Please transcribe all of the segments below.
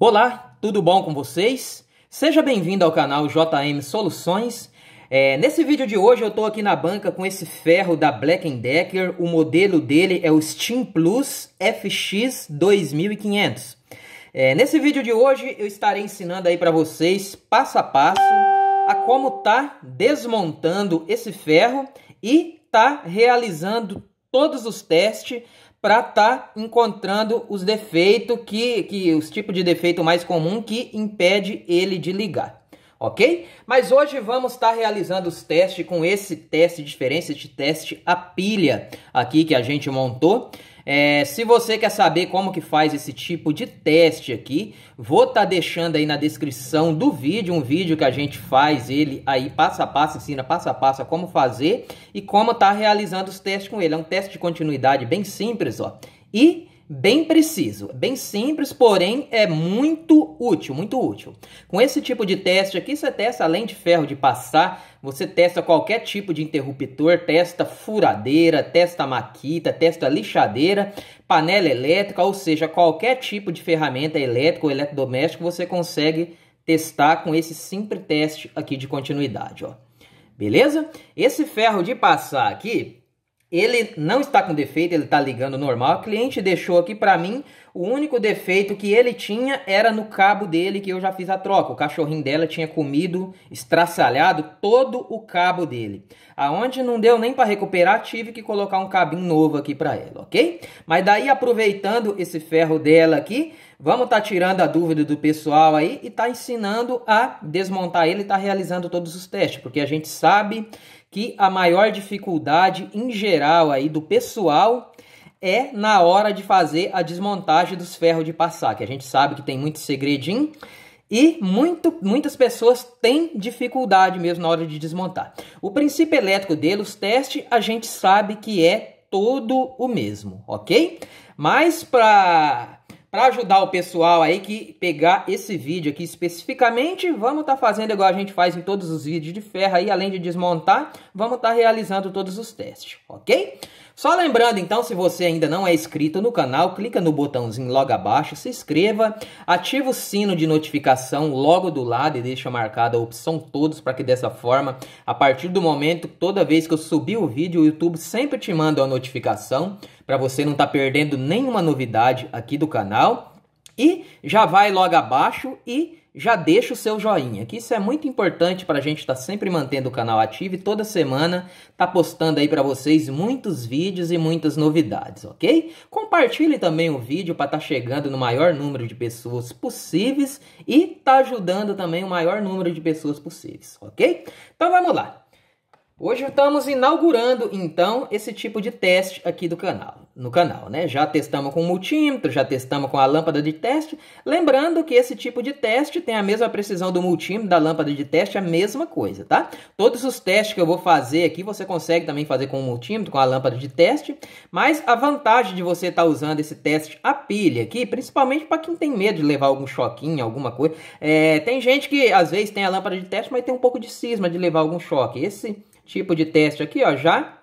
Olá, tudo bom com vocês? Seja bem-vindo ao canal JM Soluções. É, nesse vídeo de hoje eu estou aqui na banca com esse ferro da Black Decker. O modelo dele é o Steam Plus FX 2500. É, nesse vídeo de hoje eu estarei ensinando aí para vocês passo a passo a como tá desmontando esse ferro e tá realizando todos os testes para estar tá encontrando os defeitos que, que os tipos de defeito mais comum que impede ele de ligar, ok? Mas hoje vamos estar tá realizando os testes com esse teste de diferença, esse teste a pilha aqui que a gente montou. É, se você quer saber como que faz esse tipo de teste aqui, vou estar tá deixando aí na descrição do vídeo um vídeo que a gente faz ele aí passo a passo, ensina passo a passo a como fazer e como tá realizando os testes com ele. É um teste de continuidade bem simples, ó. E bem preciso, bem simples, porém é muito útil, muito útil. Com esse tipo de teste aqui, você testa além de ferro de passar, você testa qualquer tipo de interruptor, testa furadeira, testa maquita, testa lixadeira, panela elétrica, ou seja, qualquer tipo de ferramenta elétrica ou eletrodoméstico você consegue testar com esse simples teste aqui de continuidade, ó. Beleza? Esse ferro de passar aqui, ele não está com defeito, ele está ligando normal. O cliente deixou aqui para mim, o único defeito que ele tinha era no cabo dele que eu já fiz a troca. O cachorrinho dela tinha comido, estraçalhado todo o cabo dele. Aonde não deu nem para recuperar, tive que colocar um cabinho novo aqui para ela, ok? Mas daí aproveitando esse ferro dela aqui, vamos estar tá tirando a dúvida do pessoal aí e tá ensinando a desmontar ele e tá realizando todos os testes, porque a gente sabe que a maior dificuldade em geral aí do pessoal é na hora de fazer a desmontagem dos ferros de passar, que a gente sabe que tem muito segredinho e muito, muitas pessoas têm dificuldade mesmo na hora de desmontar. O princípio elétrico dele, os testes, a gente sabe que é todo o mesmo, ok? Mas para para ajudar o pessoal aí que pegar esse vídeo aqui especificamente, vamos estar tá fazendo igual a gente faz em todos os vídeos de ferro aí, além de desmontar, vamos estar tá realizando todos os testes, ok? Só lembrando então, se você ainda não é inscrito no canal, clica no botãozinho logo abaixo, se inscreva, ativa o sino de notificação logo do lado e deixa marcada a opção todos para que dessa forma, a partir do momento, toda vez que eu subir o vídeo, o YouTube sempre te manda uma notificação para você não estar tá perdendo nenhuma novidade aqui do canal. E já vai logo abaixo e já deixa o seu joinha, que isso é muito importante para a gente estar tá sempre mantendo o canal ativo e toda semana tá postando aí para vocês muitos vídeos e muitas novidades, ok? Compartilhe também o vídeo para estar tá chegando no maior número de pessoas possíveis e tá ajudando também o maior número de pessoas possíveis, ok? Então vamos lá. Hoje estamos inaugurando então esse tipo de teste aqui do canal, no canal, né? Já testamos com o multímetro, já testamos com a lâmpada de teste, lembrando que esse tipo de teste tem a mesma precisão do multímetro, da lâmpada de teste, a mesma coisa, tá? Todos os testes que eu vou fazer aqui, você consegue também fazer com o multímetro, com a lâmpada de teste, mas a vantagem de você estar tá usando esse teste a pilha aqui, principalmente para quem tem medo de levar algum choquinho, alguma coisa, é, tem gente que às vezes tem a lâmpada de teste, mas tem um pouco de cisma de levar algum choque. Esse tipo de teste aqui, ó, já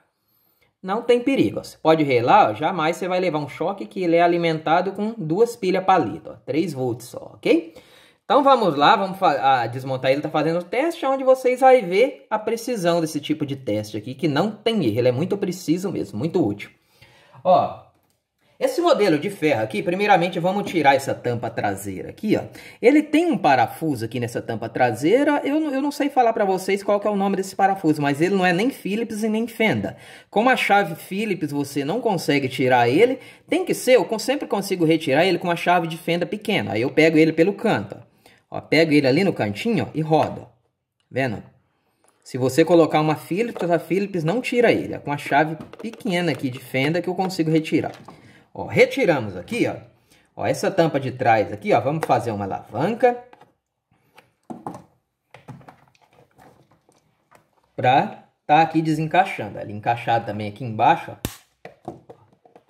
não tem perigo. Você pode relar, ó, jamais você vai levar um choque que ele é alimentado com duas pilhas palito, ó, 3 volts só, ok? Então vamos lá, vamos a desmontar ele, está fazendo o teste, onde vocês vão ver a precisão desse tipo de teste aqui, que não tem erro, ele é muito preciso mesmo, muito útil. Ó, esse modelo de ferro aqui, primeiramente vamos tirar essa tampa traseira aqui, ó. Ele tem um parafuso aqui nessa tampa traseira, eu, eu não sei falar para vocês qual é o nome desse parafuso, mas ele não é nem Phillips e nem Fenda. Como a chave Phillips você não consegue tirar ele, tem que ser, eu sempre consigo retirar ele com uma chave de fenda pequena. Aí eu pego ele pelo canto, ó. ó pego ele ali no cantinho ó, e rodo, tá vendo? Se você colocar uma Phillips, a Phillips não tira ele, é com a chave pequena aqui de fenda que eu consigo retirar. Ó, retiramos aqui, ó. ó. Essa tampa de trás aqui, ó. Vamos fazer uma alavanca. Pra tá aqui desencaixando. Ela encaixado também aqui embaixo, ó.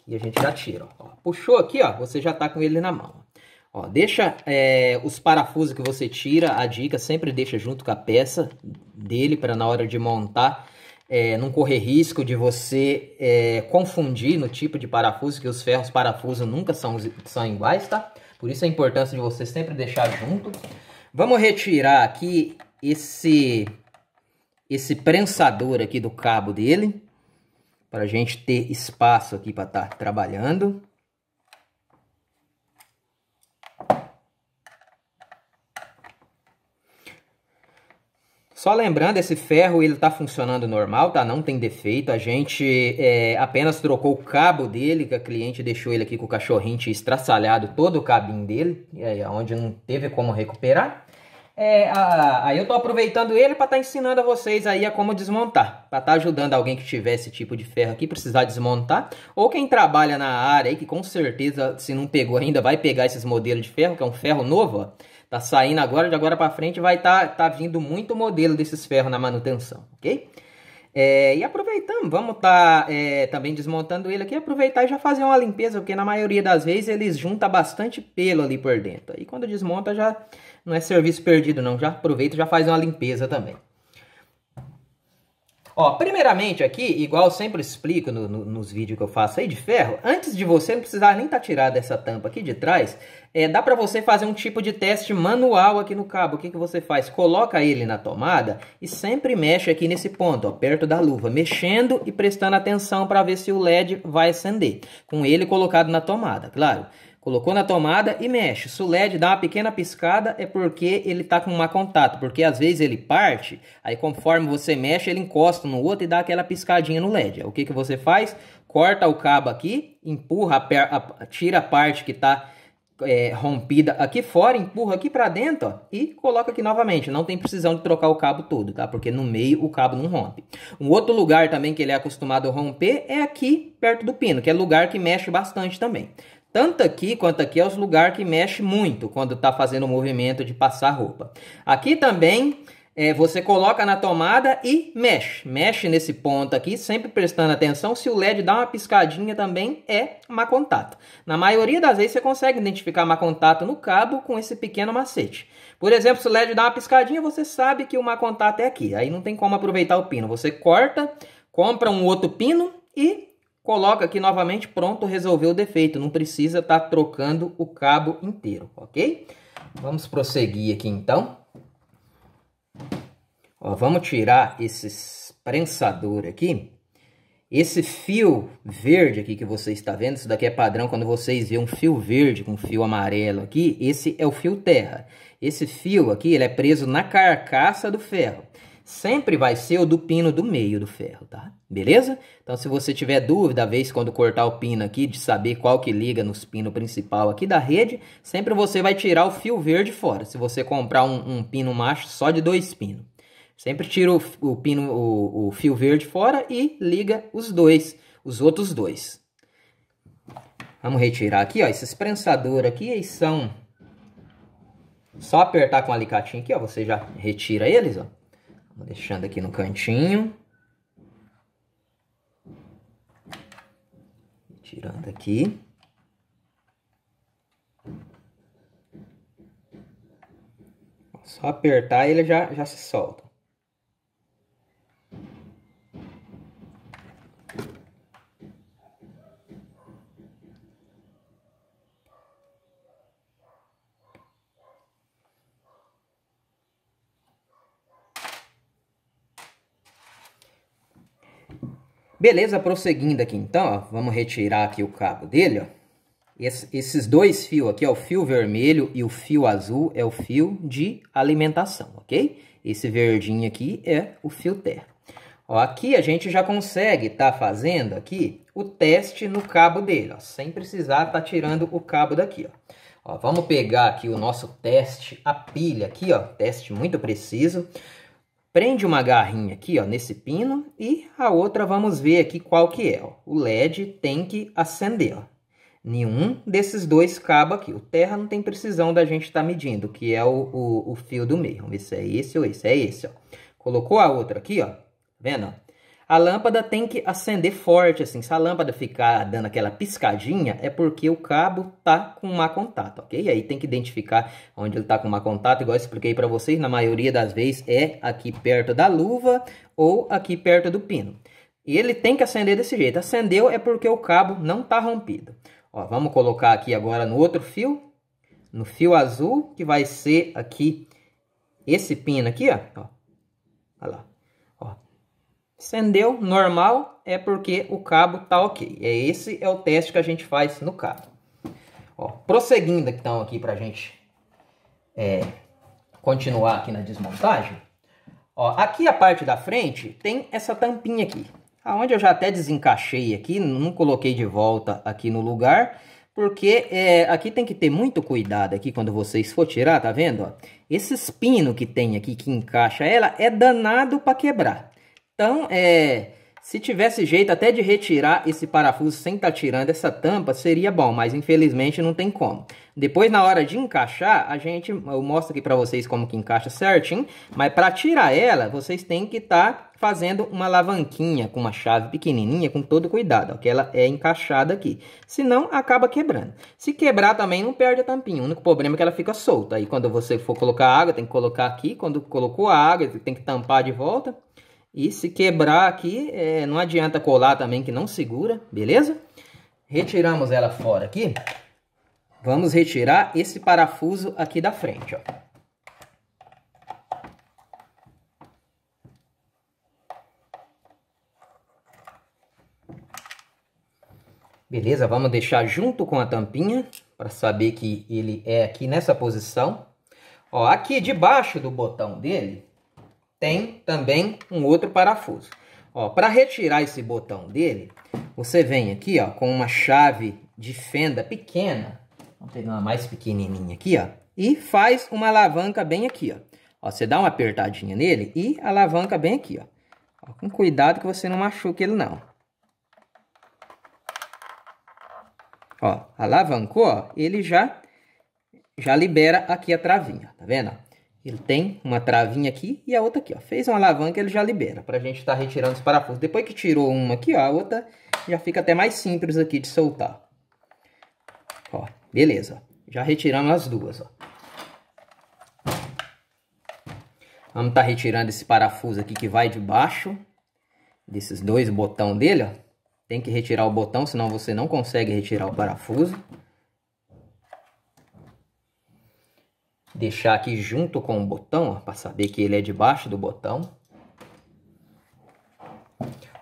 E a gente já tira, ó. Puxou aqui, ó. Você já tá com ele na mão. Ó, deixa é, os parafusos que você tira, a dica sempre deixa junto com a peça dele para na hora de montar é, não correr risco de você é, confundir no tipo de parafuso, que os ferros parafuso nunca são, são iguais, tá? Por isso a importância de você sempre deixar junto. Vamos retirar aqui esse, esse prensador aqui do cabo dele, para a gente ter espaço aqui para estar tá trabalhando. Só lembrando, esse ferro ele está funcionando normal, tá? Não tem defeito. A gente é, apenas trocou o cabo dele, que a cliente deixou ele aqui com o cachorrinho estraçalhado todo o cabinho dele, e aí onde não teve como recuperar. É, aí eu tô aproveitando ele para estar tá ensinando a vocês aí a como desmontar, para estar tá ajudando alguém que tiver esse tipo de ferro aqui precisar desmontar, ou quem trabalha na área aí que com certeza se não pegou ainda vai pegar esses modelos de ferro, que é um ferro novo, ó. Tá saindo agora, de agora para frente vai estar tá, tá vindo muito modelo desses ferros na manutenção, ok? É, e aproveitando, vamos estar tá, é, também desmontando ele aqui, aproveitar e já fazer uma limpeza, porque na maioria das vezes eles juntam bastante pelo ali por dentro. e quando desmonta já não é serviço perdido não, já aproveita e já faz uma limpeza também. Ó, primeiramente aqui, igual sempre explico no, no, nos vídeos que eu faço aí de ferro, antes de você não precisar nem estar tá tirada essa tampa aqui de trás, é, dá para você fazer um tipo de teste manual aqui no cabo. O que, que você faz? Coloca ele na tomada e sempre mexe aqui nesse ponto, ó, perto da luva, mexendo e prestando atenção para ver se o LED vai acender, com ele colocado na tomada, claro. Colocou na tomada e mexe. Se o LED dá uma pequena piscada, é porque ele está com má contato. Porque às vezes ele parte, aí conforme você mexe, ele encosta no outro e dá aquela piscadinha no LED. O que, que você faz? Corta o cabo aqui, empurra, a tira a parte que está é, rompida aqui fora, empurra aqui para dentro ó, e coloca aqui novamente. Não tem precisão de trocar o cabo todo, tá? Porque no meio o cabo não rompe. Um outro lugar também que ele é acostumado a romper é aqui perto do pino, que é lugar que mexe bastante também. Tanto aqui quanto aqui é os lugares que mexe muito quando está fazendo o movimento de passar roupa. Aqui também é, você coloca na tomada e mexe. Mexe nesse ponto aqui, sempre prestando atenção. Se o LED dá uma piscadinha também, é má contato. Na maioria das vezes você consegue identificar má contato no cabo com esse pequeno macete. Por exemplo, se o LED dá uma piscadinha, você sabe que o má contato é aqui. Aí não tem como aproveitar o pino. Você corta, compra um outro pino e coloca aqui novamente, pronto, resolveu o defeito. Não precisa estar tá trocando o cabo inteiro, ok? Vamos prosseguir aqui então. Ó, vamos tirar esse prensador aqui. Esse fio verde aqui que você está vendo, isso daqui é padrão quando vocês vêem um fio verde com um fio amarelo aqui, esse é o fio terra. Esse fio aqui, ele é preso na carcaça do ferro sempre vai ser o do pino do meio do ferro, tá? Beleza? Então, se você tiver dúvida, a vez quando cortar o pino aqui, de saber qual que liga nos pinos principal aqui da rede, sempre você vai tirar o fio verde fora, se você comprar um, um pino macho só de dois pinos. Sempre tira o, o pino, o, o fio verde fora e liga os dois, os outros dois. Vamos retirar aqui, ó, esses prensadores aqui, eles são... Só apertar com o alicatinho aqui, ó, você já retira eles, ó deixando aqui no cantinho. Tirando aqui. Só apertar e ele já, já se solta. Beleza, prosseguindo aqui então, ó, vamos retirar aqui o cabo dele, ó. esses dois fios aqui, ó, o fio vermelho e o fio azul, é o fio de alimentação, ok? Esse verdinho aqui é o fio terra. Ó, aqui a gente já consegue estar tá fazendo aqui o teste no cabo dele, ó, sem precisar estar tá tirando o cabo daqui. Ó. ó. vamos pegar aqui o nosso teste, a pilha aqui, ó, teste muito preciso. Prende uma garrinha aqui, ó, nesse pino e a outra vamos ver aqui qual que é, ó. O LED tem que acender, ó. Nenhum desses dois cabo aqui. O terra não tem precisão da gente estar tá medindo, que é o, o, o, fio do meio. Vamos ver se é esse ou esse. É esse, ó. Colocou a outra aqui, ó. Tá vendo? A lâmpada tem que acender forte, assim. Se a lâmpada ficar dando aquela piscadinha, é porque o cabo tá com má contato, ok? E aí tem que identificar onde ele tá com má contato, igual eu expliquei para vocês, na maioria das vezes é aqui perto da luva ou aqui perto do pino. E ele tem que acender desse jeito. Acendeu é porque o cabo não tá rompido. Ó, vamos colocar aqui agora no outro fio, no fio azul, que vai ser aqui esse pino aqui, ó. Olha lá. Acendeu, normal, é porque o cabo tá ok. É esse é o teste que a gente faz no cabo. Ó, prosseguindo então aqui pra gente é, continuar aqui na desmontagem. Ó, aqui a parte da frente tem essa tampinha aqui. Aonde eu já até desencaixei aqui, não coloquei de volta aqui no lugar. Porque é, aqui tem que ter muito cuidado aqui quando vocês for tirar, tá vendo? Ó? Esse espino que tem aqui que encaixa ela é danado para quebrar. Então, é, se tivesse jeito até de retirar esse parafuso sem estar tá tirando essa tampa, seria bom, mas infelizmente não tem como. Depois, na hora de encaixar, a gente, eu mostro aqui para vocês como que encaixa certinho, mas para tirar ela, vocês têm que estar tá fazendo uma alavanquinha com uma chave pequenininha, com todo cuidado, ó, que ela é encaixada aqui. Senão, acaba quebrando. Se quebrar também, não perde a tampinha. O único problema é que ela fica solta. Aí, quando você for colocar água, tem que colocar aqui. Quando colocou a água, tem que tampar de volta. E se quebrar aqui, é, não adianta colar também que não segura, beleza? Retiramos ela fora aqui. Vamos retirar esse parafuso aqui da frente, ó. Beleza, vamos deixar junto com a tampinha para saber que ele é aqui nessa posição. Ó, aqui debaixo do botão dele, tem também um outro parafuso. Ó, Para retirar esse botão dele, você vem aqui ó, com uma chave de fenda pequena, vamos pegar uma mais pequenininha aqui, ó, e faz uma alavanca bem aqui. Ó. ó. você dá uma apertadinha nele e alavanca bem aqui. Ó. ó com cuidado que você não machuque ele não. Ó, alavancou, ó, ele já, já libera aqui a travinha, tá vendo? Ele tem uma travinha aqui e a outra aqui, ó. Fez uma alavanca, ele já libera pra gente estar tá retirando os parafusos. Depois que tirou uma aqui, ó, a outra já fica até mais simples aqui de soltar. Ó, beleza. Já retiramos as duas, ó. Vamos estar tá retirando esse parafuso aqui que vai de baixo desses dois botão dele, ó. Tem que retirar o botão, senão você não consegue retirar o parafuso. deixar aqui junto com o botão, para saber que ele é debaixo do botão.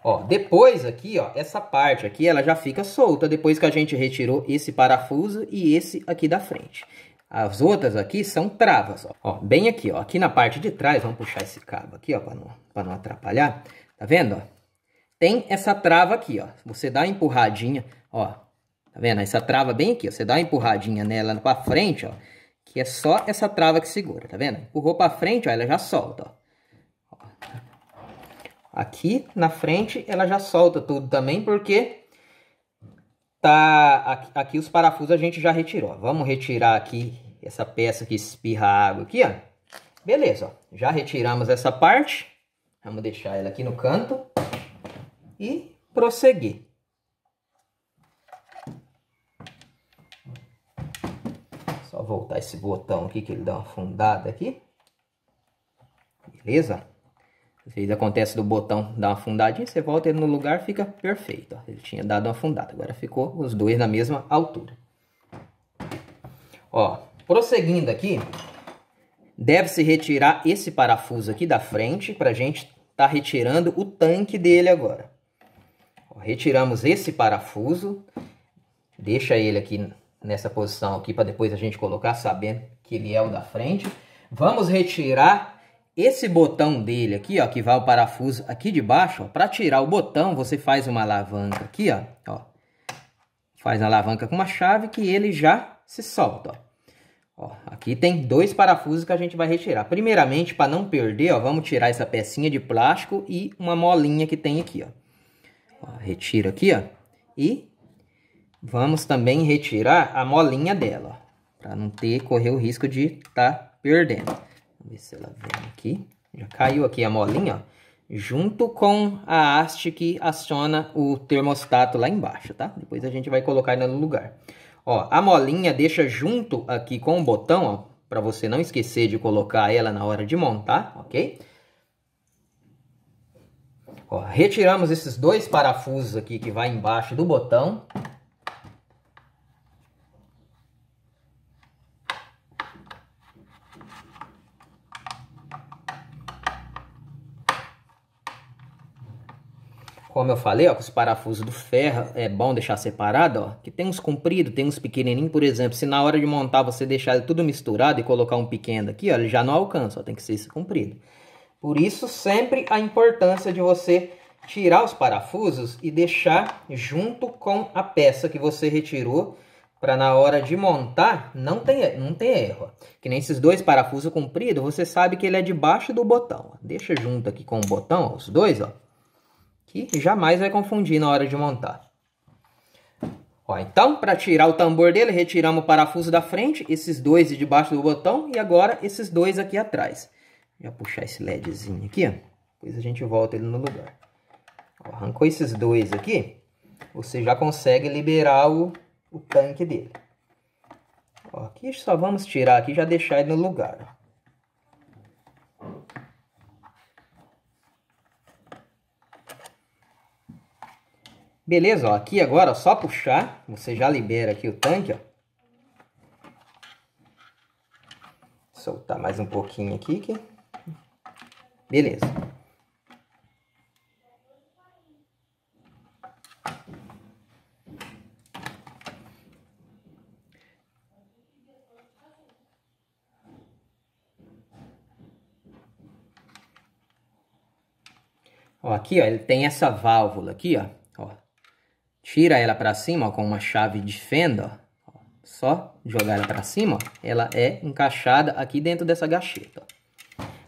Ó, depois aqui, ó, essa parte aqui, ela já fica solta depois que a gente retirou esse parafuso e esse aqui da frente. As outras aqui são travas, ó. ó bem aqui, ó, aqui na parte de trás, vamos puxar esse cabo aqui, ó, para não, pra não atrapalhar. Tá vendo, ó? Tem essa trava aqui, ó. Você dá uma empurradinha, ó. Tá vendo? Essa trava bem aqui, ó. Você dá uma empurradinha nela para frente, ó que é só essa trava que segura, tá vendo? Empurrou pra frente, ó, ela já solta, ó. Aqui na frente ela já solta tudo também, porque tá aqui, aqui os parafusos a gente já retirou. Vamos retirar aqui essa peça que espirra água aqui, ó. Beleza, ó. Já retiramos essa parte. Vamos deixar ela aqui no canto e prosseguir. Só voltar esse botão aqui, que ele dá uma afundada aqui. Beleza? Às vezes acontece do botão dar uma afundadinha, você volta ele no lugar, fica perfeito. Ó. Ele tinha dado uma afundada, agora ficou os dois na mesma altura. Ó, prosseguindo aqui, deve-se retirar esse parafuso aqui da frente para a gente tá retirando o tanque dele agora. Ó, retiramos esse parafuso, deixa ele aqui nessa posição aqui para depois a gente colocar sabendo que ele é o da frente. Vamos retirar esse botão dele aqui, ó, que vai o parafuso aqui de baixo, para tirar o botão, você faz uma alavanca aqui, ó, ó. Faz a alavanca com uma chave que ele já se solta, ó. ó aqui tem dois parafusos que a gente vai retirar. Primeiramente, para não perder, ó, vamos tirar essa pecinha de plástico e uma molinha que tem aqui, ó. ó retira aqui, ó, e Vamos também retirar a molinha dela, para não ter, correr o risco de tá perdendo. Vamos ver se ela vem aqui. Já caiu aqui a molinha, ó. Junto com a haste que aciona o termostato lá embaixo, tá? Depois a gente vai colocar ela no lugar. Ó, a molinha deixa junto aqui com o botão, ó, para você não esquecer de colocar ela na hora de montar, ok? Ó, retiramos esses dois parafusos aqui que vai embaixo do botão, Como eu falei, ó, com os parafusos do ferro, é bom deixar separado, ó. Que tem uns compridos, tem uns pequenininhos, por exemplo. Se na hora de montar você deixar ele tudo misturado e colocar um pequeno aqui, ó, ele já não alcança, ó, tem que ser esse comprido. Por isso, sempre a importância de você tirar os parafusos e deixar junto com a peça que você retirou para na hora de montar não tem não tem erro. Que nem esses dois parafusos compridos, você sabe que ele é debaixo do botão. Deixa junto aqui com o botão, ó, os dois, ó que jamais vai confundir na hora de montar. Ó, então, para tirar o tambor dele, retiramos o parafuso da frente, esses dois de debaixo do botão e agora esses dois aqui atrás. Já puxar esse LEDzinho aqui, ó. depois a gente volta ele no lugar. Ó, arrancou esses dois aqui, você já consegue liberar o, o tanque dele. Ó, aqui só vamos tirar aqui e já deixar ele no lugar. Beleza, ó, aqui agora é só puxar, você já libera aqui o tanque, ó. Soltar mais um pouquinho aqui. Que... Beleza. Ó, aqui, ó, ele tem essa válvula aqui, ó tira ela para cima ó, com uma chave de fenda, ó, só jogar ela para cima, ó, ela é encaixada aqui dentro dessa gacheta.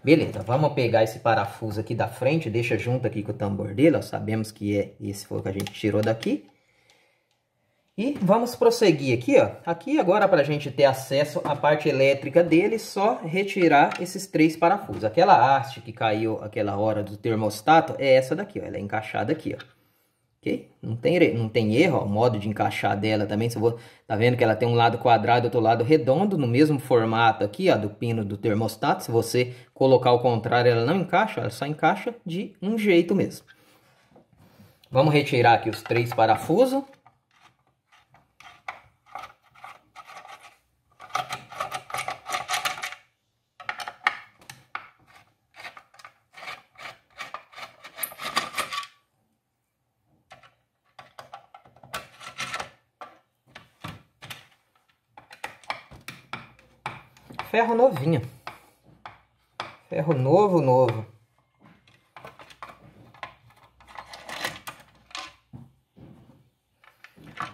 Beleza, vamos pegar esse parafuso aqui da frente, deixa junto aqui com o tambor dele, sabemos que é esse foi o que a gente tirou daqui. E vamos prosseguir aqui, ó. Aqui agora para a gente ter acesso à parte elétrica dele, só retirar esses três parafusos. Aquela haste que caiu aquela hora do termostato é essa daqui, ó. Ela é encaixada aqui, ó ok? Não tem, não tem erro, ó, o modo de encaixar dela também, Você tá vendo que ela tem um lado quadrado e outro lado redondo, no mesmo formato aqui, ó, do pino do termostato, se você colocar ao contrário, ela não encaixa, ela só encaixa de um jeito mesmo. Vamos retirar aqui os três parafusos. ferro novinho. Ferro novo, novo.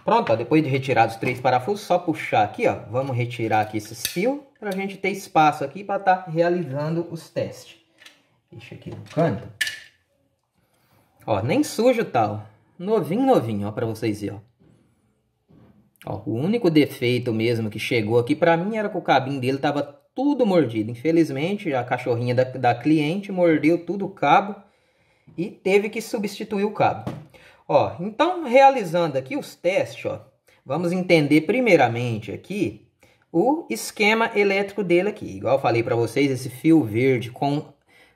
Pronto, ó, depois de retirar os três parafusos, só puxar aqui, ó. Vamos retirar aqui esses fios para a gente ter espaço aqui para estar tá realizando os testes. Deixa aqui no canto. Ó, nem sujo tal. Tá, novinho, novinho, ó, para vocês verem, ó. Ó, o único defeito mesmo que chegou aqui para mim era que o cabinho dele estava tudo mordido. Infelizmente, a cachorrinha da, da cliente mordeu tudo o cabo e teve que substituir o cabo. Ó, então, realizando aqui os testes, ó, vamos entender primeiramente aqui o esquema elétrico dele aqui. Igual eu falei para vocês, esse fio verde com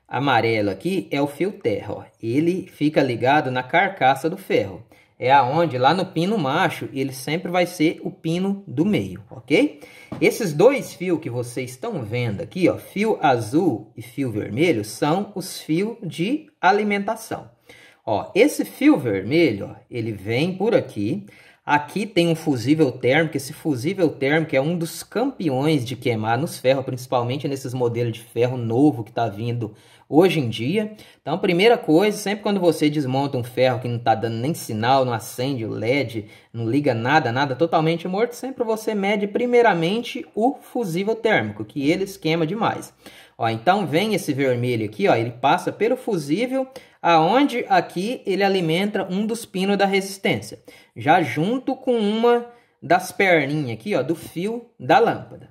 amarelo aqui é o fio terra. Ó. Ele fica ligado na carcaça do ferro é aonde lá no pino macho ele sempre vai ser o pino do meio, ok? Esses dois fios que vocês estão vendo aqui, ó, fio azul e fio vermelho, são os fios de alimentação. Ó, esse fio vermelho, ó, ele vem por aqui, Aqui tem um fusível térmico, esse fusível térmico é um dos campeões de queimar nos ferros, principalmente nesses modelos de ferro novo que está vindo hoje em dia. Então, primeira coisa, sempre quando você desmonta um ferro que não está dando nem sinal, não acende o LED, não liga nada, nada totalmente morto, sempre você mede primeiramente o fusível térmico, que ele esquema demais. Ó, então vem esse vermelho aqui, ó, ele passa pelo fusível, aonde aqui ele alimenta um dos pinos da resistência, já junto com uma das perninhas aqui, ó, do fio da lâmpada.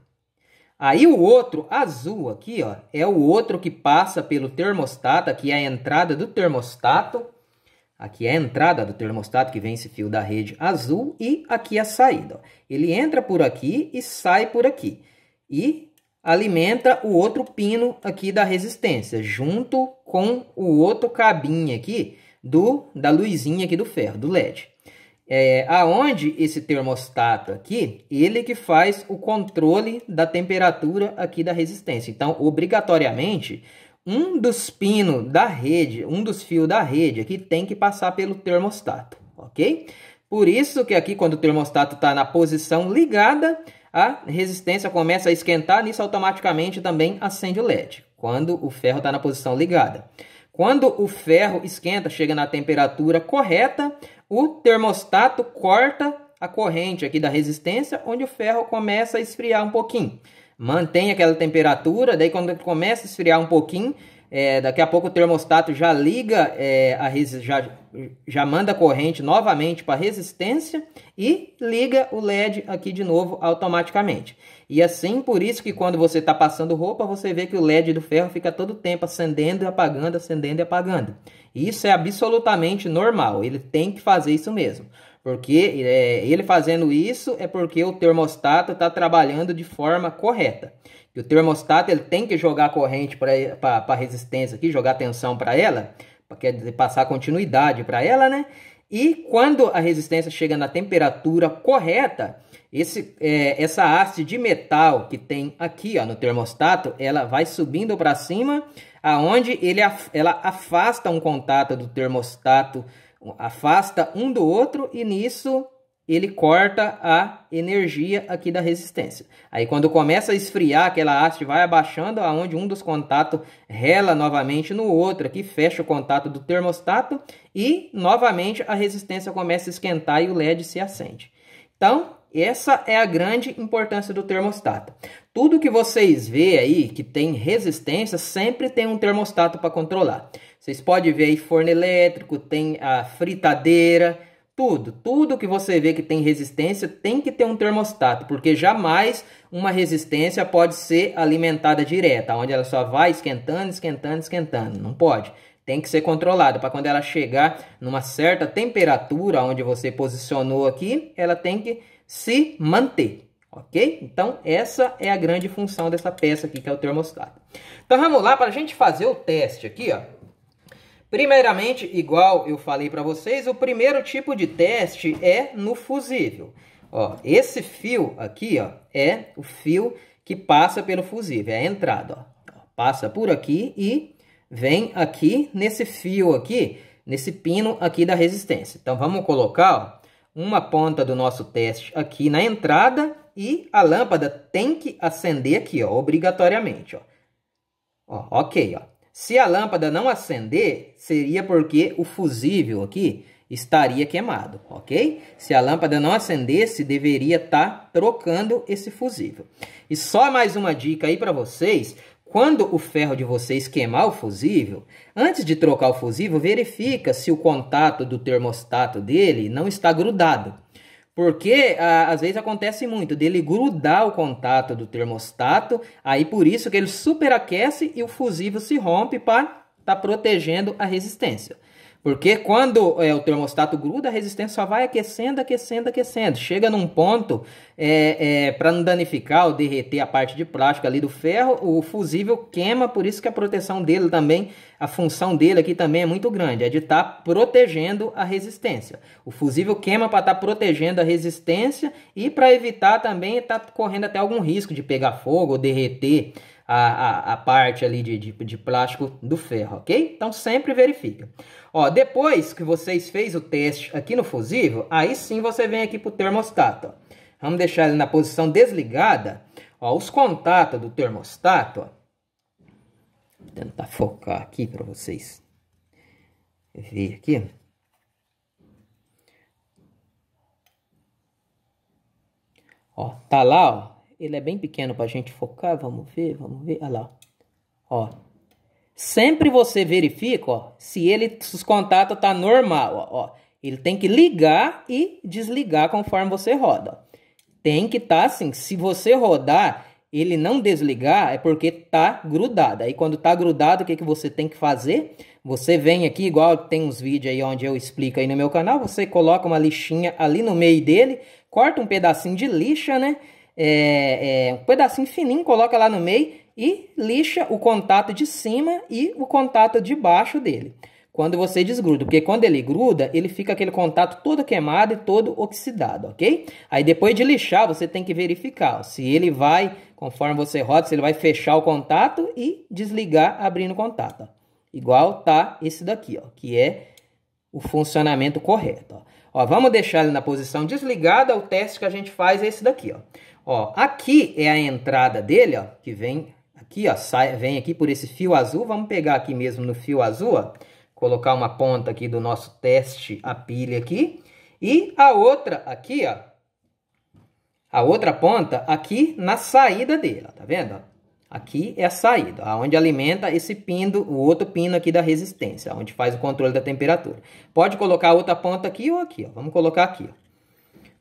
Aí o outro azul aqui, ó, é o outro que passa pelo termostato, aqui é a entrada do termostato. Aqui é a entrada do termostato que vem esse fio da rede azul e aqui é a saída. Ó. Ele entra por aqui e sai por aqui. E alimenta o outro pino aqui da resistência, junto com o outro cabinho aqui do, da luzinha aqui do ferro, do LED. É, aonde esse termostato aqui, ele que faz o controle da temperatura aqui da resistência. Então, obrigatoriamente, um dos pinos da rede, um dos fios da rede aqui tem que passar pelo termostato, ok? Por isso que aqui, quando o termostato está na posição ligada, a resistência começa a esquentar, nisso automaticamente também acende o LED, quando o ferro está na posição ligada. Quando o ferro esquenta, chega na temperatura correta, o termostato corta a corrente aqui da resistência, onde o ferro começa a esfriar um pouquinho. Mantém aquela temperatura, daí quando começa a esfriar um pouquinho, é, daqui a pouco o termostato já liga, é, a já, já manda corrente novamente para a resistência e liga o LED aqui de novo automaticamente. E assim, por isso que quando você está passando roupa, você vê que o LED do ferro fica todo tempo acendendo e apagando, acendendo e apagando. Isso é absolutamente normal, ele tem que fazer isso mesmo. Porque é, ele fazendo isso é porque o termostato está trabalhando de forma correta. E o termostato ele tem que jogar corrente para a resistência aqui, jogar tensão para ela, quer dizer, passar continuidade para ela, né? E quando a resistência chega na temperatura correta, esse, é, essa haste de metal que tem aqui ó, no termostato, ela vai subindo para cima, aonde ele, ela afasta um contato do termostato afasta um do outro e nisso ele corta a energia aqui da resistência. Aí quando começa a esfriar, aquela haste vai abaixando, aonde um dos contatos rela novamente no outro, aqui fecha o contato do termostato e novamente a resistência começa a esquentar e o LED se acende. Então, essa é a grande importância do termostato. Tudo que vocês vê aí que tem resistência, sempre tem um termostato para controlar. Vocês podem ver aí forno elétrico, tem a fritadeira, tudo. Tudo que você vê que tem resistência tem que ter um termostato, porque jamais uma resistência pode ser alimentada direta, onde ela só vai esquentando, esquentando, esquentando. Não pode tem que ser controlada para quando ela chegar numa certa temperatura onde você posicionou aqui, ela tem que se manter, ok? Então, essa é a grande função dessa peça aqui, que é o termostato. Então, vamos lá para a gente fazer o teste aqui, ó. Primeiramente, igual eu falei para vocês, o primeiro tipo de teste é no fusível. Ó, esse fio aqui ó, é o fio que passa pelo fusível, é a entrada. Ó. Passa por aqui e vem aqui nesse fio aqui, nesse pino aqui da resistência. Então, vamos colocar ó, uma ponta do nosso teste aqui na entrada e a lâmpada tem que acender aqui, ó, obrigatoriamente. Ó. ó ok, ó. Se a lâmpada não acender, seria porque o fusível aqui estaria queimado, ok? Se a lâmpada não acendesse, deveria estar tá trocando esse fusível. E só mais uma dica aí para vocês, quando o ferro de vocês queimar o fusível, antes de trocar o fusível, verifica se o contato do termostato dele não está grudado. Porque às vezes acontece muito dele grudar o contato do termostato, aí por isso que ele superaquece e o fusível se rompe para estar tá protegendo a resistência. Porque quando é, o termostato gruda, a resistência só vai aquecendo, aquecendo, aquecendo. Chega num ponto, é, é, para não danificar ou derreter a parte de plástico ali do ferro, o fusível queima, por isso que a proteção dele também, a função dele aqui também é muito grande, é de estar tá protegendo a resistência. O fusível queima para estar tá protegendo a resistência e para evitar também estar tá correndo até algum risco de pegar fogo ou derreter a, a, a parte ali de, de, de, plástico do ferro, ok? Então sempre verifica. Ó, depois que vocês fez o teste aqui no fusível, aí sim você vem aqui para o termostato. Ó. Vamos deixar ele na posição desligada. Ó, os contatos do termostato, ó. Vou tentar focar aqui para vocês ver aqui. Ó, tá lá, ó. Ele é bem pequeno para a gente focar. Vamos ver, vamos ver. Olha lá. Ó. Sempre você verifica, ó, se ele se os contatos tá normal, ó, ó, Ele tem que ligar e desligar conforme você roda. Ó. Tem que estar tá, assim. Se você rodar, ele não desligar é porque tá grudado. Aí quando tá grudado, o que, que você tem que fazer? Você vem aqui, igual tem uns vídeos aí onde eu explico aí no meu canal, você coloca uma lixinha ali no meio dele, corta um pedacinho de lixa, né? é, é, um pedacinho fininho, coloca lá no meio e lixa o contato de cima e o contato de baixo dele. Quando você desgruda, porque quando ele gruda, ele fica aquele contato todo queimado e todo oxidado, ok? Aí depois de lixar, você tem que verificar se ele vai, conforme você roda, se ele vai fechar o contato e desligar abrindo o contato. Ó. Igual tá esse daqui, ó, que é o funcionamento correto. Ó. Ó, vamos deixar ele na posição desligada. O teste que a gente faz é esse daqui. Ó. Ó, aqui é a entrada dele, ó, que vem aqui, ó, sai, vem aqui por esse fio azul. Vamos pegar aqui mesmo no fio azul, ó, colocar uma ponta aqui do nosso teste, a pilha aqui. E a outra aqui, ó, a outra ponta aqui na saída dele, ó, tá vendo? Aqui é a saída, onde alimenta esse pino, o outro pino aqui da resistência, onde faz o controle da temperatura. Pode colocar outra ponta aqui ou aqui, ó. Vamos colocar aqui, ó.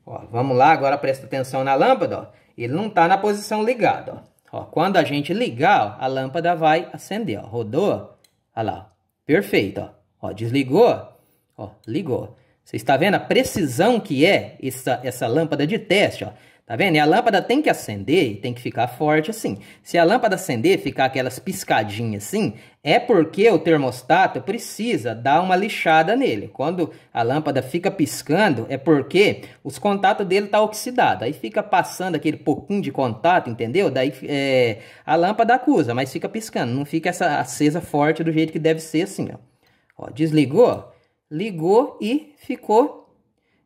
Ó, vamos lá, agora presta atenção na lâmpada, ó. Ele não está na posição ligada, ó. ó. Quando a gente ligar, ó, a lâmpada vai acender, ó. Rodou, olha lá, perfeito, ó. ó. Desligou, ó, ligou. Você está vendo a precisão que é essa, essa lâmpada de teste, ó. Tá vendo? E a lâmpada tem que acender e tem que ficar forte assim. Se a lâmpada acender, e ficar aquelas piscadinhas assim, é porque o termostato precisa dar uma lixada nele. Quando a lâmpada fica piscando, é porque os contatos dele estão tá oxidados. Aí fica passando aquele pouquinho de contato, entendeu? Daí é, a lâmpada acusa, mas fica piscando. Não fica essa acesa forte do jeito que deve ser assim, ó. ó desligou, ligou e ficou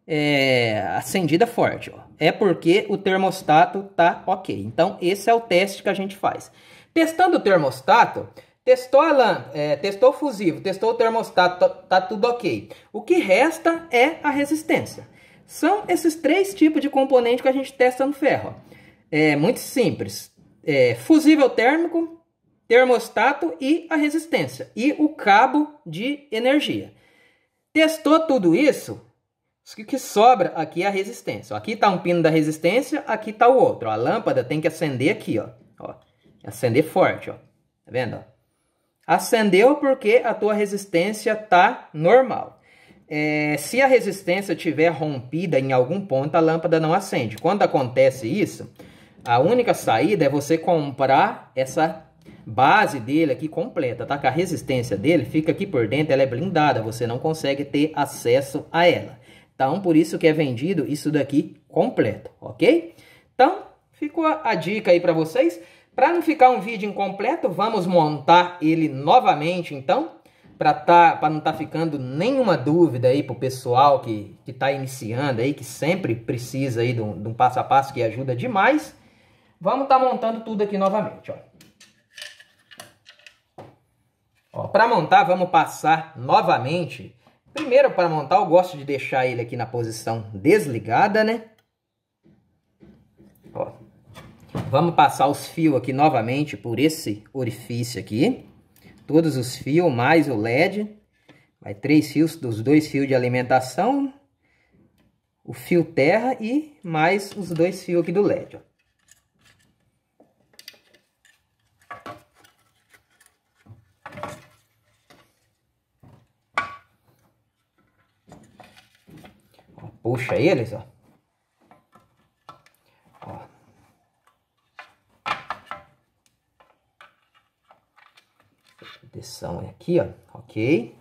é, acendida forte, ó. é porque o termostato tá ok. Então, esse é o teste que a gente faz. Testando o termostato, testou a lâmpada, é, testou o fusivo, testou o termostato, tá, tá, tudo ok. O que resta é a resistência. São esses três tipos de componente que a gente testa no ferro. É muito simples. É, fusível térmico, termostato e a resistência. E o cabo de energia. Testou tudo isso, o que sobra aqui é a resistência. Aqui está um pino da resistência, aqui está o outro. A lâmpada tem que acender aqui, ó. ó. Acender forte, ó. Tá vendo? Acendeu porque a tua resistência está normal. É, se a resistência tiver rompida em algum ponto, a lâmpada não acende. Quando acontece isso, a única saída é você comprar essa base dele aqui completa, tá? Que a resistência dele fica aqui por dentro, ela é blindada, você não consegue ter acesso a ela. Então, por isso que é vendido isso daqui completo, ok? Então, ficou a dica aí para vocês. Para não ficar um vídeo incompleto, vamos montar ele novamente, então, para tá, não estar tá ficando nenhuma dúvida aí para o pessoal que está iniciando aí, que sempre precisa aí de um, de um, passo a passo que ajuda demais. Vamos estar tá montando tudo aqui novamente, ó. Para montar, vamos passar novamente Primeiro, para montar, eu gosto de deixar ele aqui na posição desligada, né? Ó. Vamos passar os fios aqui novamente por esse orifício aqui. Todos os fios, mais o LED. Vai três fios, dos dois fios de alimentação, o fio terra e mais os dois fios aqui do LED, ó. puxa eles, ó. ó. Proteção é aqui, ó, ok.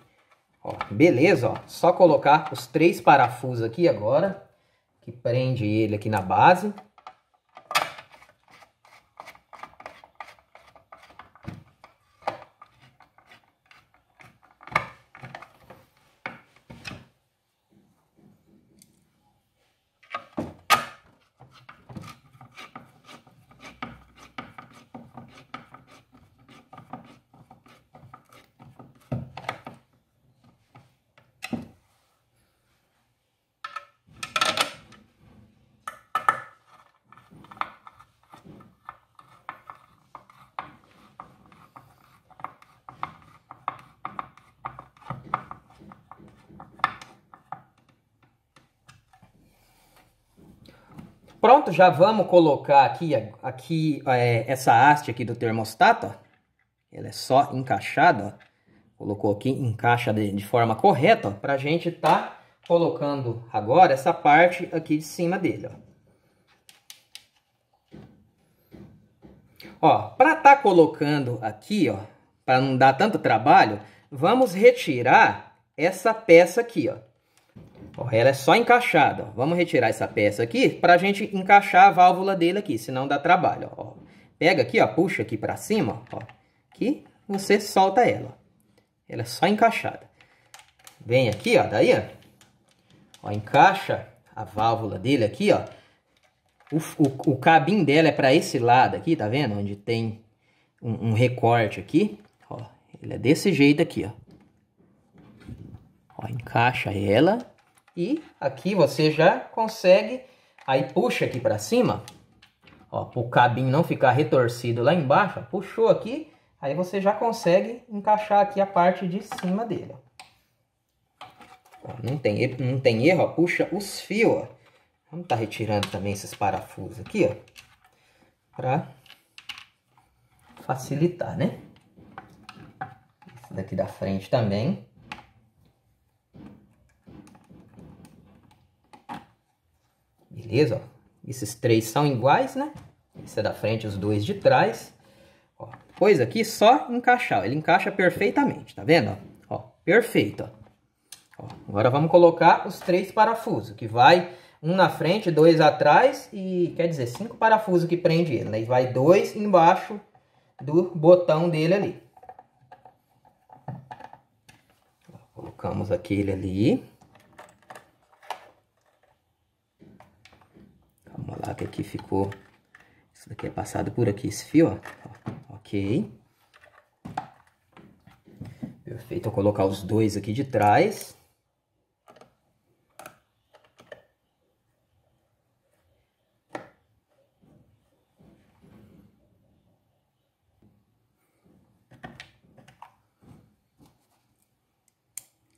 Ó, beleza, ó. Só colocar os três parafusos aqui agora, que prende ele aqui na base. já vamos colocar aqui, aqui é, essa haste aqui do termostato, ó. Ela é só encaixada, ó. Colocou aqui, encaixa de, de forma correta, para a gente tá colocando agora essa parte aqui de cima dele, ó. Ó, para tá colocando aqui, ó, para não dar tanto trabalho, vamos retirar essa peça aqui, ó. Ó, ela é só encaixada. Ó. Vamos retirar essa peça aqui para a gente encaixar a válvula dele aqui, senão dá trabalho. Ó. Pega aqui, ó, puxa aqui para cima, ó, que você solta ela. Ela é só encaixada. Vem aqui, ó, daí, ó, encaixa a válvula dele aqui, ó. O, o, o cabinho dela é para esse lado aqui, tá vendo? Onde tem um, um recorte aqui, ó. Ele é desse jeito aqui, ó. Ó, encaixa ela e aqui você já consegue, aí puxa aqui para cima, ó, para o cabinho não ficar retorcido lá embaixo, puxou aqui, aí você já consegue encaixar aqui a parte de cima dele. Ó, não, tem, não tem erro, ó, puxa os fios, ó. Vamos estar tá retirando também esses parafusos aqui, ó. Pra facilitar, né? Esse daqui da frente também. Beleza, ó. Esses três são iguais, né? Esse é da frente, os dois de trás. Ó, coisa aqui só encaixar. Ele encaixa perfeitamente, tá vendo? Ó, perfeito, ó. Agora vamos colocar os três parafusos, que vai um na frente, dois atrás e, quer dizer, cinco parafusos que prende ele, né? E vai dois embaixo do botão dele ali. Colocamos aquele ali. que aqui ficou... Isso daqui é passado por aqui, esse fio, ó. Ok. Perfeito. Vou colocar os dois aqui de trás.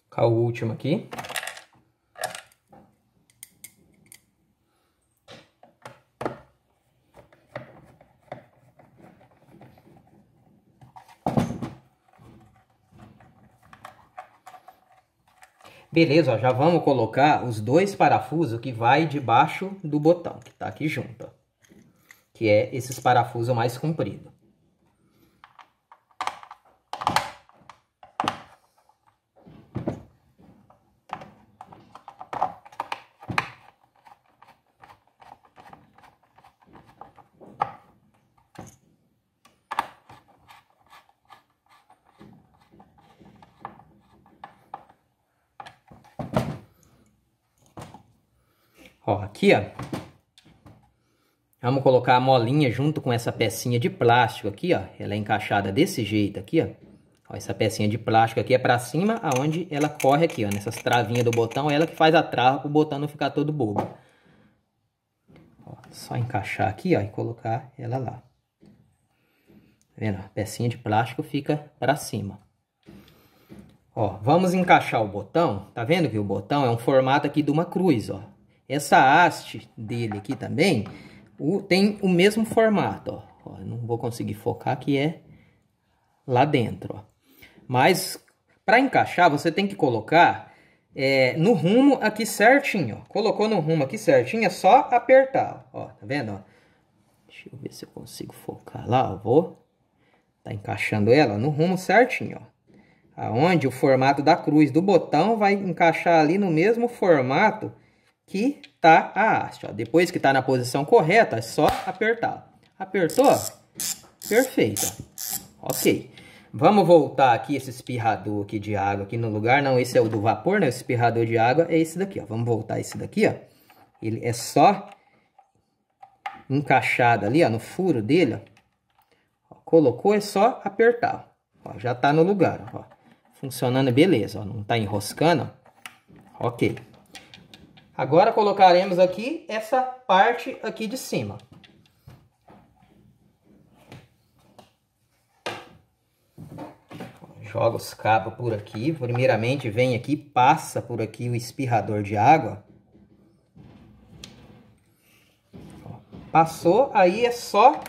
Colocar o último aqui. Beleza, ó, já vamos colocar os dois parafusos que vai debaixo do botão, que está aqui junto. Ó, que é esses parafusos mais compridos. aqui, ó. Vamos colocar a molinha junto com essa pecinha de plástico aqui, ó. Ela é encaixada desse jeito aqui, ó. ó essa pecinha de plástico aqui é para cima, aonde ela corre aqui, ó. Nessas travinhas do botão, é ela que faz a trava pro botão não ficar todo bobo. Ó, só encaixar aqui, ó, e colocar ela lá. Tá vendo? A pecinha de plástico fica para cima. Ó, vamos encaixar o botão. Tá vendo que o botão é um formato aqui de uma cruz, ó. Essa haste dele aqui também o, tem o mesmo formato, ó. Ó, Não vou conseguir focar que é lá dentro, ó. Mas para encaixar, você tem que colocar é, no rumo aqui certinho. Colocou no rumo aqui certinho, é só apertar, ó. Tá vendo, ó? Deixa eu ver se eu consigo focar lá, ó. Vou tá encaixando ela no rumo certinho, ó. Aonde o formato da cruz do botão vai encaixar ali no mesmo formato que tá a haste. Ó. Depois que tá na posição correta, é só apertar. Apertou? Perfeito. Ok. Vamos voltar aqui esse espirrador aqui de água aqui no lugar. Não, esse é o do vapor, né? O espirrador de água é esse daqui, ó. Vamos voltar esse daqui, ó. Ele é só encaixado ali, ó, no furo dele, ó. Colocou, é só apertar. Ó, já tá no lugar, ó. Funcionando beleza, ó. Não tá enroscando, ó. Ok. Agora colocaremos aqui essa parte aqui de cima. Joga os cabos por aqui. Primeiramente vem aqui, passa por aqui o espirrador de água. Passou, aí é só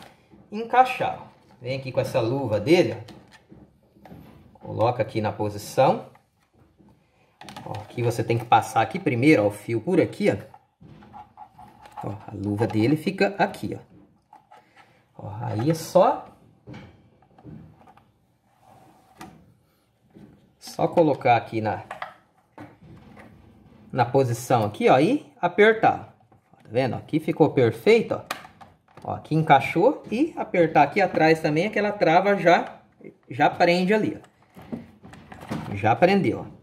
encaixar. Vem aqui com essa luva dele, Coloca aqui na posição. Ó, aqui você tem que passar aqui primeiro, ó, o fio por aqui, ó. ó. A luva dele fica aqui, ó. ó. Aí é só... Só colocar aqui na... Na posição aqui, ó, e apertar. Tá vendo? Aqui ficou perfeito, ó. Ó, aqui encaixou e apertar aqui atrás também, aquela trava já, já prende ali, ó. Já prendeu, ó.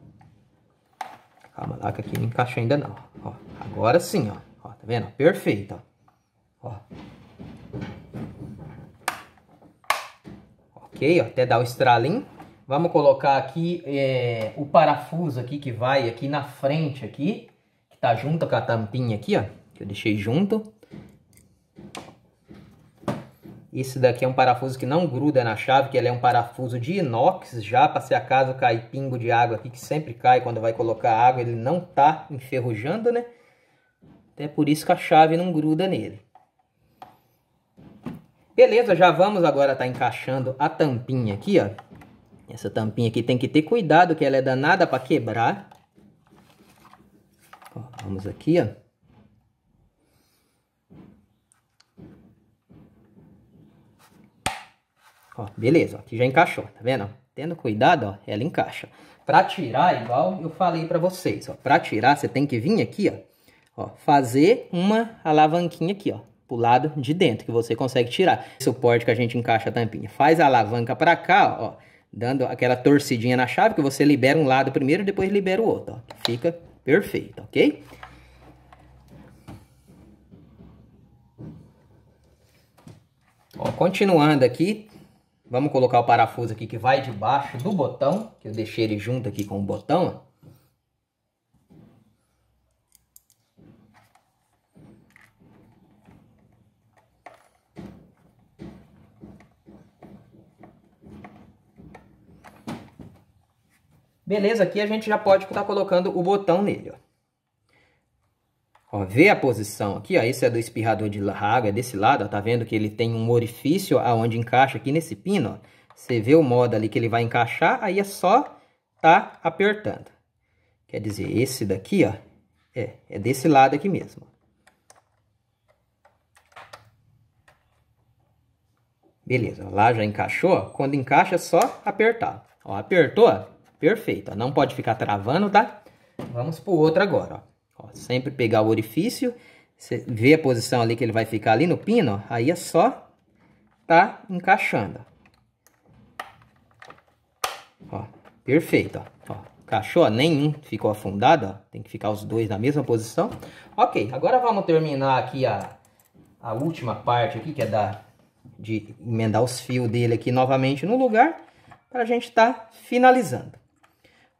A malaca aqui não encaixou ainda não. Ó, agora sim, ó. ó tá vendo? Perfeito, ó. ó. Ok, ó, até dar o estralinho. Vamos colocar aqui é, o parafuso aqui que vai aqui na frente aqui. Que tá junto com a tampinha aqui, ó. Que eu deixei junto. Esse daqui é um parafuso que não gruda na chave, que ele é um parafuso de inox já, para se acaso cair pingo de água aqui, que sempre cai quando vai colocar água, ele não tá enferrujando, né? Até então por isso que a chave não gruda nele. Beleza, já vamos agora tá encaixando a tampinha aqui, ó. Essa tampinha aqui tem que ter cuidado que ela é danada para quebrar. Ó, vamos aqui, ó. Ó, beleza, ó, aqui já encaixou, tá vendo? tendo cuidado, ó, ela encaixa. Para tirar, igual eu falei para vocês, ó, para tirar você tem que vir aqui, ó, ó, fazer uma alavanquinha aqui, ó, pro lado de dentro, que você consegue tirar. Suporte que a gente encaixa a tampinha. Faz a alavanca para cá, ó, dando aquela torcidinha na chave, que você libera um lado primeiro, depois libera o outro, ó. Fica perfeito, ok? Ó, continuando aqui, Vamos colocar o parafuso aqui que vai debaixo do botão, que eu deixei ele junto aqui com o botão. Beleza, aqui a gente já pode estar colocando o botão nele, ó. Ó, vê a posição aqui, ó, esse é do espirrador de raga, é desse lado, ó, tá vendo que ele tem um orifício aonde encaixa aqui nesse pino, ó. Você vê o modo ali que ele vai encaixar, aí é só tá apertando. Quer dizer, esse daqui, ó, é, é desse lado aqui mesmo. Beleza, lá já encaixou, ó, quando encaixa é só apertar. Ó, apertou, ó, perfeito, ó, não pode ficar travando, tá? Vamos pro outro agora, ó. Ó, sempre pegar o orifício, você vê a posição ali que ele vai ficar ali no pino, ó, aí é só tá encaixando. Ó, perfeito, ó. ó encaixou, nenhum ficou afundado, ó. Tem que ficar os dois na mesma posição. Ok, agora vamos terminar aqui a, a última parte aqui, que é da, de emendar os fios dele aqui novamente no lugar, para a gente estar tá finalizando.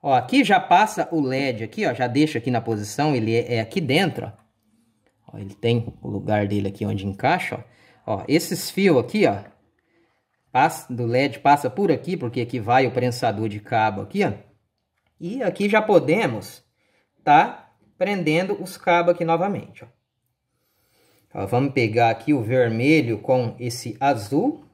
Ó, aqui já passa o LED aqui, ó, já deixa aqui na posição, ele é, é, aqui dentro, ó. ó. Ele tem o lugar dele aqui onde encaixa, ó. ó esses fios aqui, ó, passa, do LED passa por aqui, porque aqui vai o prensador de cabo aqui, ó. E aqui já podemos tá prendendo os cabos aqui novamente, ó. ó vamos pegar aqui o vermelho com esse azul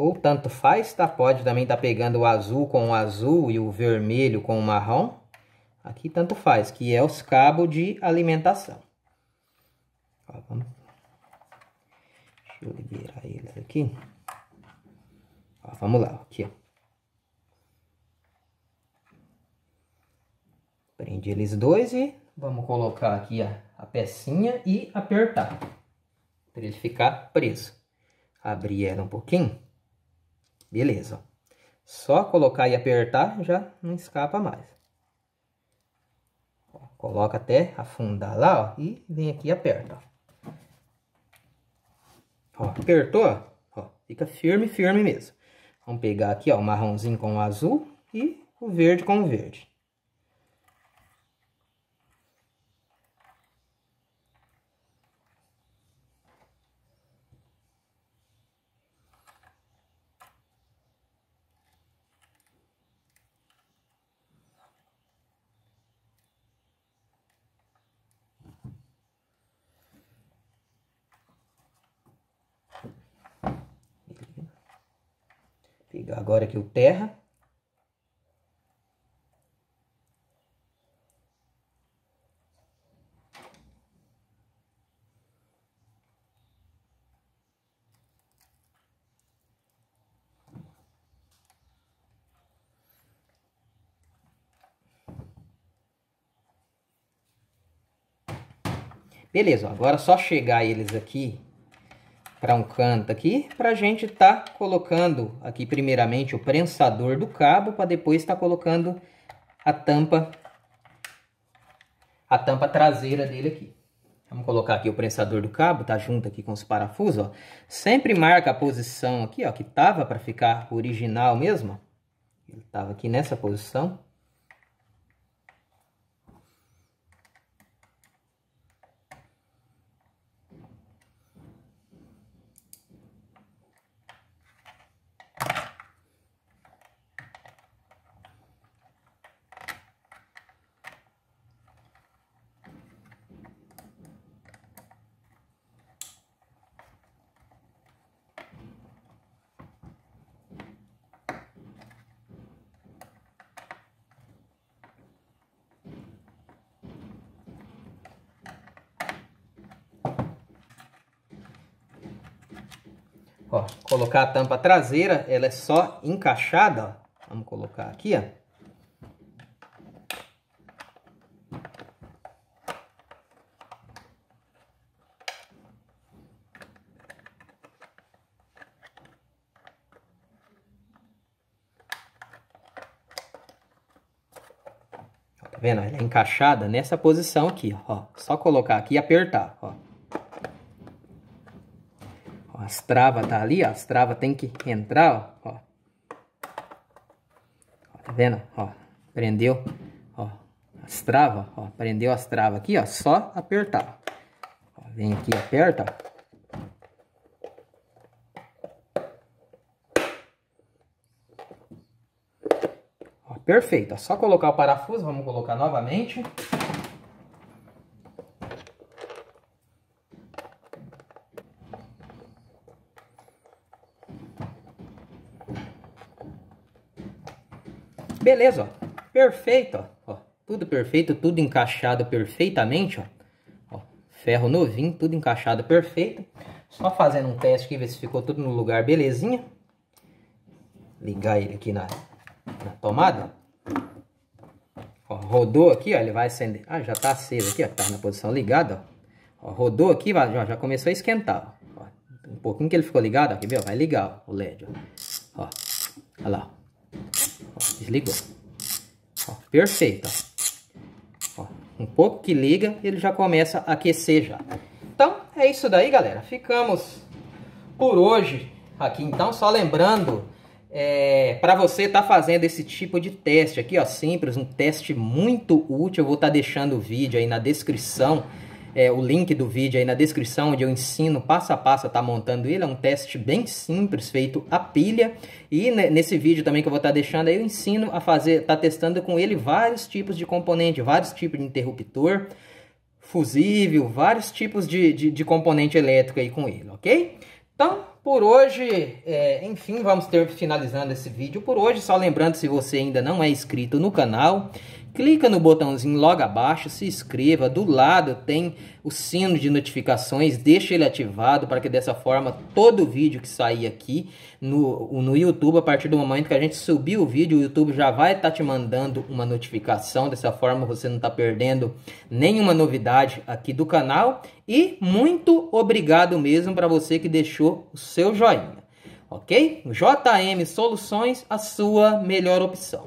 ou tanto faz, tá? Pode também estar tá pegando o azul com o azul e o vermelho com o marrom. Aqui tanto faz, que é os cabos de alimentação. Ó, vamos... Deixa eu liberar eles aqui. Ó, vamos lá, aqui, ó. Prende eles dois e vamos colocar aqui a, a pecinha e apertar. Para ele ficar preso. Abrir ela um pouquinho. Beleza. Só colocar e apertar já não escapa mais. coloca até afundar lá, ó, e vem aqui e aperta. Ó, apertou, ó, fica firme, firme mesmo. Vamos pegar aqui, ó, o marronzinho com o azul e o verde com o verde. aqui o terra. Beleza, agora é só chegar eles aqui para um canto aqui, para a gente estar tá colocando aqui primeiramente o prensador do cabo, para depois estar tá colocando a tampa, a tampa traseira dele aqui. Vamos colocar aqui o prensador do cabo, tá junto aqui com os parafusos, ó. Sempre marca a posição aqui, ó, que tava para ficar original mesmo. Ele tava aqui nessa posição. colocar a tampa traseira, ela é só encaixada, ó. Vamos colocar aqui, ó. Tá vendo? Ela é encaixada nessa posição aqui, ó. Só colocar aqui e apertar. as travas tá ali, ó, as travas tem que entrar, ó, ó. Tá vendo? Ó, prendeu, ó, as travas, ó, prendeu as travas aqui, ó, só apertar. Ó, vem aqui, aperta, ó. Perfeito, é só colocar o parafuso, vamos colocar novamente. beleza, ó. Perfeito, ó. ó. Tudo perfeito, tudo encaixado perfeitamente, ó. ó. Ferro novinho, tudo encaixado perfeito. Só fazendo um teste aqui, ver se ficou tudo no lugar, belezinha. Ligar ele aqui na, na tomada. Ó, rodou aqui, ó, ele vai acender. Ah, já tá aceso aqui, ó, tá na posição ligada, ó. ó rodou aqui, ó, já começou a esquentar, ó. Um pouquinho que ele ficou ligado, ó, quer ver? Vai ligar ó, o LED, ó. Ó, olha lá, desligou. Ó, perfeito. Ó, um pouco que liga, ele já começa a aquecer já. Então, é isso daí, galera. Ficamos por hoje aqui. Então, só lembrando... É, para você estar tá fazendo esse tipo de teste aqui, ó, simples, um teste muito útil. Eu vou estar tá deixando o vídeo aí na descrição é, o link do vídeo aí na descrição, onde eu ensino passo a passo a estar tá montando ele. É um teste bem simples, feito a pilha. E nesse vídeo também que eu vou estar tá deixando aí, eu ensino a fazer, tá testando com ele vários tipos de componente, vários tipos de interruptor, fusível, vários tipos de, de, de componente elétrico aí com ele, ok? Então, por hoje, é, enfim, vamos ter finalizando esse vídeo por hoje. Só lembrando, se você ainda não é inscrito no canal, clica no botãozinho logo abaixo, se inscreva, do lado tem o sino de notificações, deixa ele ativado para que dessa forma todo vídeo que sair aqui no, no YouTube, a partir do momento que a gente subir o vídeo, o YouTube já vai estar tá te mandando uma notificação, dessa forma você não está perdendo nenhuma novidade aqui do canal e muito obrigado mesmo para você que deixou o seu joinha ok? JM Soluções, a sua melhor opção.